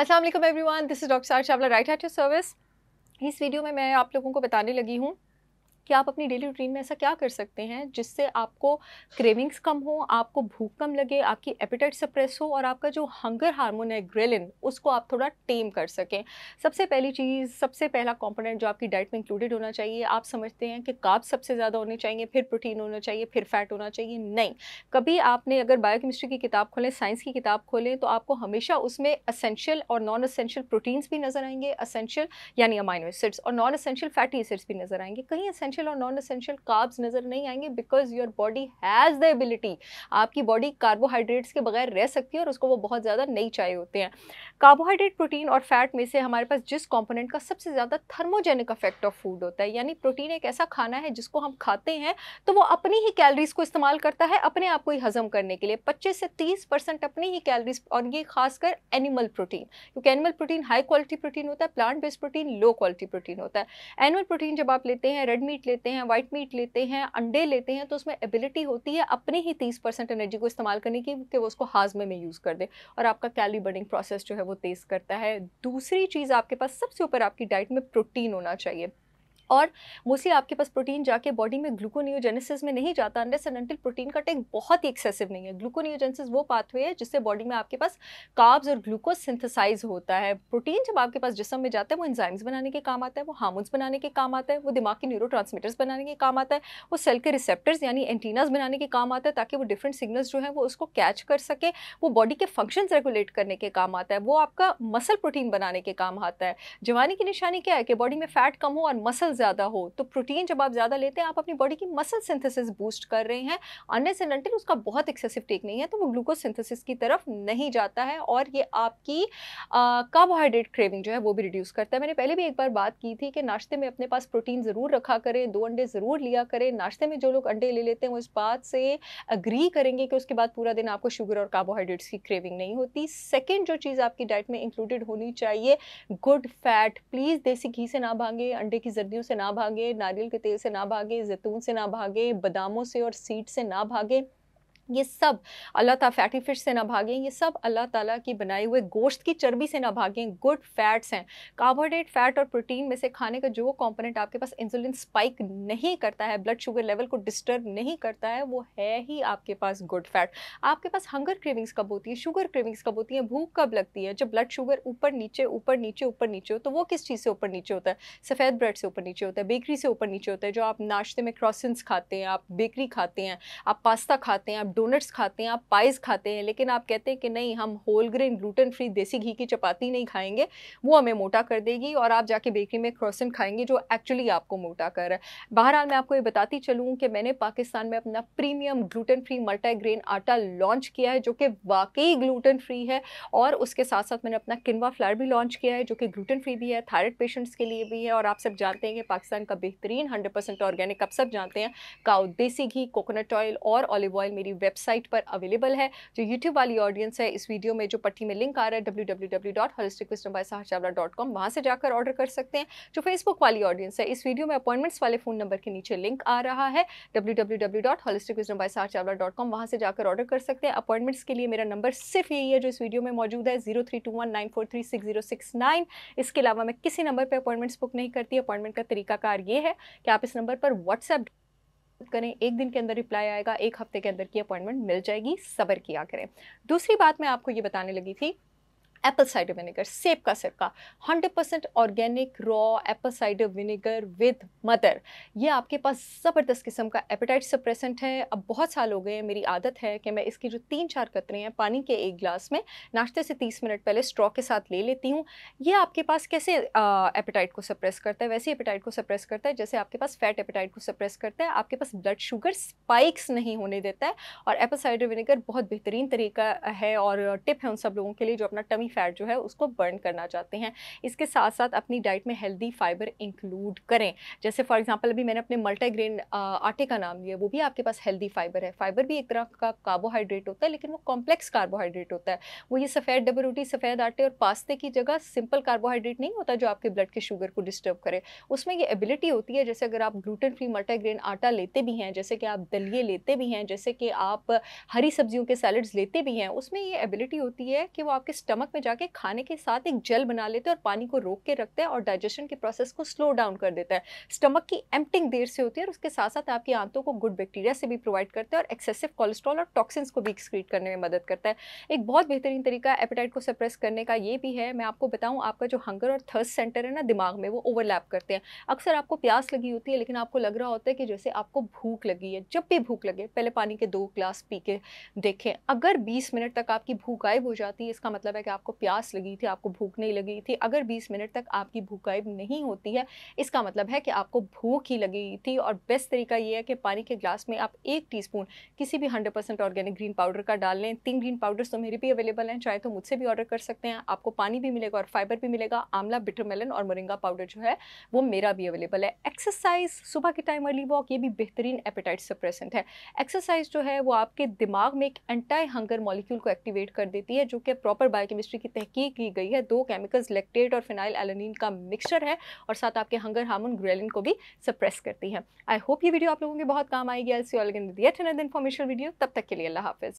Aslam everyone this is doctor Chawla right at your service इस video में मैं आप लोगों को बताने लगी हूँ कि आप अपनी डेली रूटीन में ऐसा क्या कर सकते हैं जिससे आपको क्रेविंग्स कम हो आपको भूख कम लगे आपकी एपिटाइट सप्रेस हो और आपका जो हंगर हार्मोन है ग्रेलिन उसको आप थोड़ा टेम कर सकें सबसे पहली चीज़ सबसे पहला कॉम्पोनेंट जो आपकी डाइट में इंक्लूडेड होना चाहिए आप समझते हैं कि काब सबसे ज़्यादा होने चाहिए फिर प्रोटीन होना चाहिए फिर फैट होना चाहिए नहीं कभी आपने अगर बायोकेमिस्ट्री की किताब खोलें साइंस की किताब खोलें तो आपको हमेशा उसमें असेंशियल और नॉन असेंशियल प्रोटीन्स भी नज़र आएंगे असेंशियल यानी अमाइनो एसिड्स और नॉन असेंशियल फैटी एसिड्स भी नज़र आएंगे कहीं असेंशियल एसेंशियल और नॉन एसेंशियल कार्ब्स नज़र नहीं आएंगे because your body has the ability आपकी बॉडी कार्बोहाइड्रेट्स के बगैर रह सकती है और उसको वो बहुत ज़्यादा नहीं चाहिए होते हैं कार्बोहाइड्रेट प्रोटीन और फैट में से हमारे पास जिस कॉम्पोनेंट का सबसे ज़्यादा थर्मोजेनिक अफेक्ट ऑफ फूड होता है यानी प्रोटीन एक ऐसा खाना है जिसको हम खाते हैं तो वो अपनी ही कैलरीज को इस्तेमाल करता है अपने आप को ही हजम करने के लिए पच्चीस से तीस परसेंट अपनी ही कैलरीज और ये खासकर एनिमल प्रोटीन क्योंकि animal protein high quality protein होता है plant based protein low quality protein होता है एनिमल प्रोटीन जब आप लेते हैं रेड मीट लेते हैं वाइट मीट लेते हैं अंडे लेते हैं तो उसमें एबिलिटी होती है अपने ही तीस परसेंट एनर्जी को इस्तेमाल करने की कि वो उसको हाजमे में यूज़ कर दे और आपका कैलरी बर्निंग प्रोसेस जो है वो तेज़ करता है दूसरी चीज़ आपके पास सबसे ऊपर आपकी डाइट में प्रोटीन होना चाहिए और मोस्टली आपके पास प्रोटीन जाके बॉडी में ग्लूकोनियोजेनेसिस में नहीं जाता अंडर एंड प्रोटीन का टेक बहुत ही एक्सेसिव नहीं है ग्लूकोनियोजेनेसिस वो पाथवे है जिससे बॉडी में आपके पास काब्स और ग्लूकोज सिंथेसाइज होता है प्रोटीन जब आपके पास जिसम में जाता है वो एंजाइम्स बनाने के काम आता है वो हार्मोन्स बनाने के काम आता है वो दिमाग के न्यूरो बनाने के काम आता है वो सेल के रिसेप्टर्स यानी एंटीनाज बनाने के काम आता है ताकि वो डिफरेंट सिग्नल्स जो है वो उसको कैच कर सके वो बॉडी के फंक्शन रेगुलेट करने के काम आता है वो आपका मसल प्रोटीन बनाने के काम आता है जवानी की निशानी क्या है कि बॉडी में फैट कम हो और मसल्स ज़्यादा हो तो प्रोटीन जब आप ज़्यादा लेते हैं आप अपनी बॉडी की मसल सिंथेसिस बूस्ट कर रहे हैं अन्य से नंटिल उसका बहुत एक्सेसिव टेक नहीं है तो वो ग्लूकोज सिंथेसिस की तरफ नहीं जाता है और ये आपकी कार्बोहाइड्रेट क्रेविंग जो है वो भी रिड्यूस करता है मैंने पहले भी एक बार बात की थी कि नाश्ते में अपने पास प्रोटीन ज़रूर रखा करें दो अंडे ज़रूर लिया करें नाश्ते में जो लोग अंडे ले लेते हैं वो इस बात से अग्री करेंगे कि उसके बाद पूरा दिन आपको शुगर और कार्बोहाइड्रेट्स की क्रेविंग नहीं होती सेकेंड जो चीज़ आपकी डाइट में इंक्लूडेड होनी चाहिए गुड फैट प्लीज़ देसी घी से ना भांगे अंडे की जर्दियों से ना भागे नारियल के तेल से ना भागे जैतून से ना भागे बादामों से और सीट से ना भागे ये सब अल्लाह ताला फैटी फिश से ना भागें ये सब अल्लाह ताला की बनाए हुए गोश्त की चर्बी से ना भागें गुड फैट्स हैं कार्बोहाइड्रेट फैट और प्रोटीन में से खाने का जो कंपोनेंट आपके पास इंसुलिन स्पाइक नहीं करता है ब्लड शुगर लेवल को डिस्टर्ब नहीं करता है वो है ही आपके पास गुड फैट आपके पास हंगर क्रेविंग्स कब होती है शुगर क्रेविंग्स कब होती है भूख कब लगती है जब ब्लड शुगर ऊपर नीचे ऊपर नीचे ऊपर नीचे हो तो वो किस चीज़ से ऊपर नीचे होता है सफ़ेद ब्रेड से ऊपर नीचे होता है बेकरी से ऊपर नीचे होता है जो आप नाश्ते में क्रॉसन्स खाते हैं आप बेकरी खाते हैं आप पास्ता खाते हैं आप डोनट्स खाते हैं आप पाइज खाते हैं लेकिन आप कहते हैं कि नहीं हम होल ग्रेन ग्लूटेन फ्री देसी घी की चपाती नहीं खाएंगे वो हमें मोटा कर देगी और आप जाके बेकरी में क्रोसन खाएंगे जो एक्चुअली आपको मोटा कर रहा है बहरहाल मैं आपको ये बताती चलूँ कि मैंने पाकिस्तान में अपना प्रीमियम ग्लूटेन फ्री मल्टाग्रेन आटा लॉन्च किया है जो कि वाकई ग्लूटेन फ्री है और उसके साथ साथ मैंने अपना किनवा फ्लार भी लॉन्च किया है जो कि ग्लूटन फ्री भी है थायरॉयड पेशेंट्स के लिए भी है और आप सब जानते हैं कि पाकिस्तान का बेहतरीन हंड्रेड ऑर्गेनिक आप सब जानते हैं काउ देसी घी कोकोनट ऑयल और ऑलिव ऑयल मेरी वेबसाइट पर अवेलेबल है जो यूट्यूब वाली ऑडियंस है इस वीडियो में जो पट्टी में लिंक आ रहा है W W W dot holistic dot com वहाँ से जाकर ऑर्डर कर सकते हैं जो फेसबुक वाली ऑडियंस है इस वीडियो में अपॉइंटमेंट्स वाले फ़ोन नंबर के नीचे लिंक आ रहा है W W W dot holistic dot com वहाँ से जाकर ऑर्डर कर सकते हैं अपॉइंटमेंट्स के लिए मेरा नंबर सिर्फ यही है जो इस वीडियो में मौजूद है zero three two one nine four three six zero six nine इसके अलावा मैं किसी नंबर पर अपॉइंटमेंट्स बुक नहीं करती अपॉइंटमेंट का तरीकाकार ये है कि आप इस नंबर पर व्हाट्सएप करें एक दिन के अंदर रिप्लाई आएगा एक हफ्ते के अंदर की अपॉइंटमेंट मिल जाएगी सबर किया करें दूसरी बात मैं आपको ये बताने लगी थी एप्पल साइडर विनेगर सेब का सिरका 100% percent organic raw apple cider vinegar with mother ये आपके पास ज़बरदस्त किस्म का एपेटाइट सप्रेसेंट है अब बहुत साल हो गए हैं मेरी आदत है कि मैं इसकी जो तीन चार कतरे हैं पानी के एक ग्लास में नाश्ते से 30 मिनट पहले स्ट्रॉ के साथ ले लेती हूँ ये आपके पास कैसे एपेटाइट को सप्रेस करता है वैसे एपेटाइट को सप्रेस करता है जैसे आपके पास फैट एपेटाइट को सप्रेस करता है आपके पास ब्लड शुगर स्पाइक्स नहीं होने देता है और एप्पल साइडर विनेगर बहुत बेहतरीन तरीका है और टिप है उन सब लोगों के लिए जो अपना टमी बॉडी फैट जो है उसको बर्न करना चाहते हैं इसके साथ साथ अपनी डाइट में हेल्दी फाइबर इंक्लूड करें जैसे फॉर एग्जांपल अभी मैंने अपने मल्टाग्रेन आटे का नाम लिया वो भी आपके पास हेल्दी फाइबर है फाइबर भी एक तरह का कार्बोहाइड्रेट होता है लेकिन वो कॉम्प्लेक्स कार्बोहाइड्रेट होता है वो ये सफ़ेद डबल रोटी सफ़ेद आटे और पास्ते की जगह सिंपल कार्बोहाइड्रेट नहीं होता जो आपके ब्लड के शुगर को डिस्टर्ब करे उसमें ये एबिलिटी होती है जैसे अगर आप ग्लूटेन फ्री मल्टाग्रेन आटा लेते भी हैं जैसे कि आप दलिए लेते भी हैं जैसे कि आप हरी सब्जियों के सैलड्स लेते भी हैं उसमें ये एबिलिटी होती है कि वो आपके स्टमक में में जाके खाने के साथ एक जेल बना लेते हैं और पानी को रोक के रखते हैं और डाइजेशन के प्रोसेस को स्लो डाउन कर देता है स्टमक की एम्पटिंग देर से होती है और उसके साथ साथ आपकी आंतों को गुड बैक्टीरिया से भी प्रोवाइड करते हैं और एक्सेसिव कोलेस्ट्रॉल और टॉक्सिन्स को भी एक्सक्रीट करने में मदद करता है एक बहुत बेहतरीन तरीका एपेटाइट को सप्रेस करने का ये भी है मैं आपको बताऊँ आपका जो हंगर और थर्स सेंटर है ना दिमाग में वो ओवरलैप करते हैं अक्सर आपको प्यास लगी होती है लेकिन आपको लग रहा होता है कि जैसे आपको भूख लगी है जब भी भूख लगे पहले पानी के दो ग्लास पी के देखें अगर 20 मिनट तक आपकी भूख गायब हो जाती है इसका मतलब है कि आपको आपको प्यास लगी थी आपको भूख नहीं लगी थी अगर 20 मिनट तक आपकी भूखाई नहीं होती है इसका मतलब है कि आपको भूख ही लगी थी और बेस्ट तरीका ये है कि पानी के ग्लास में आप एक टी किसी भी hundred percent organic green powder का डाल लें तीन ग्रीन पाउडर्स तो मेरे भी अवेलेबल हैं चाहे तो मुझसे भी ऑर्डर कर सकते हैं आपको पानी भी मिलेगा और फाइबर भी मिलेगा आमला बिटरमेलन और मोरिंगा पाउडर जो है वो मेरा भी अवेलेबल है एक्सरसाइज सुबह के टाइम अर्ली वॉक ये भी बेहतरीन एपेटाइट सप्रेसेंट है एक्सरसाइज जो है वो आपके दिमाग में एक एंटाई हंगर मॉलिक्यूल को एक्टिवेट कर देती है जो कि प्रॉपर बायोकेमिस्ट्री केमिस्ट्री की तहकीक की गई है दो केमिकल्स लेक्टेट और फिनाइल एलानिन का मिक्सचर है और साथ आपके हंगर हार्मोन ग्रेलिन को भी सप्रेस करती है आई होप ये वीडियो आप लोगों के बहुत काम आएगी I'll see all again with yet video तब तक के लिए अल्लाह हाफिज़